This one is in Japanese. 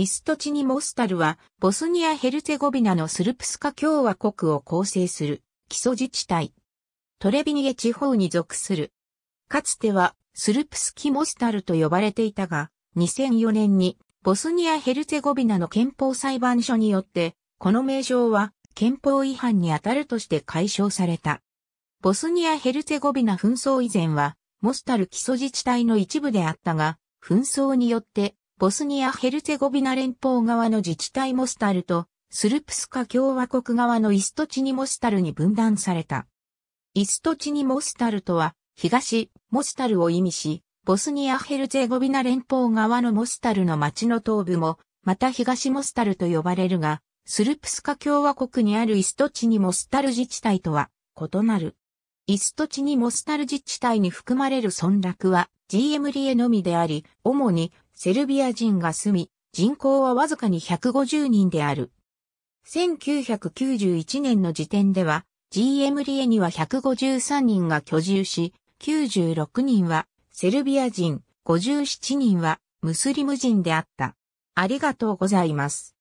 イストチニモスタルは、ボスニア・ヘルツェゴビナのスルプスカ共和国を構成する、基礎自治体。トレビニエ地方に属する。かつては、スルプスキモスタルと呼ばれていたが、2004年に、ボスニア・ヘルツェゴビナの憲法裁判所によって、この名称は、憲法違反にあたるとして解消された。ボスニア・ヘルツェゴビナ紛争以前は、モスタル基礎自治体の一部であったが、紛争によってボスニア・ヘルツェゴビナ連邦側の自治体モスタルと、スルプスカ共和国側のイストチニモスタルに分断された。イストチニモスタルとは、東、モスタルを意味し、ボスニア・ヘルツェゴビナ連邦側のモスタルの町の東部も、また東モスタルと呼ばれるが、スルプスカ共和国にあるイストチニモスタル自治体とは異なる。イストチニモスタル自治体に含まれる村落は GM リエのみであり、主にセルビア人が住み、人口はわずかに150人である。1991年の時点では、GM リエには153人が居住し、96人はセルビア人、57人はムスリム人であった。ありがとうございます。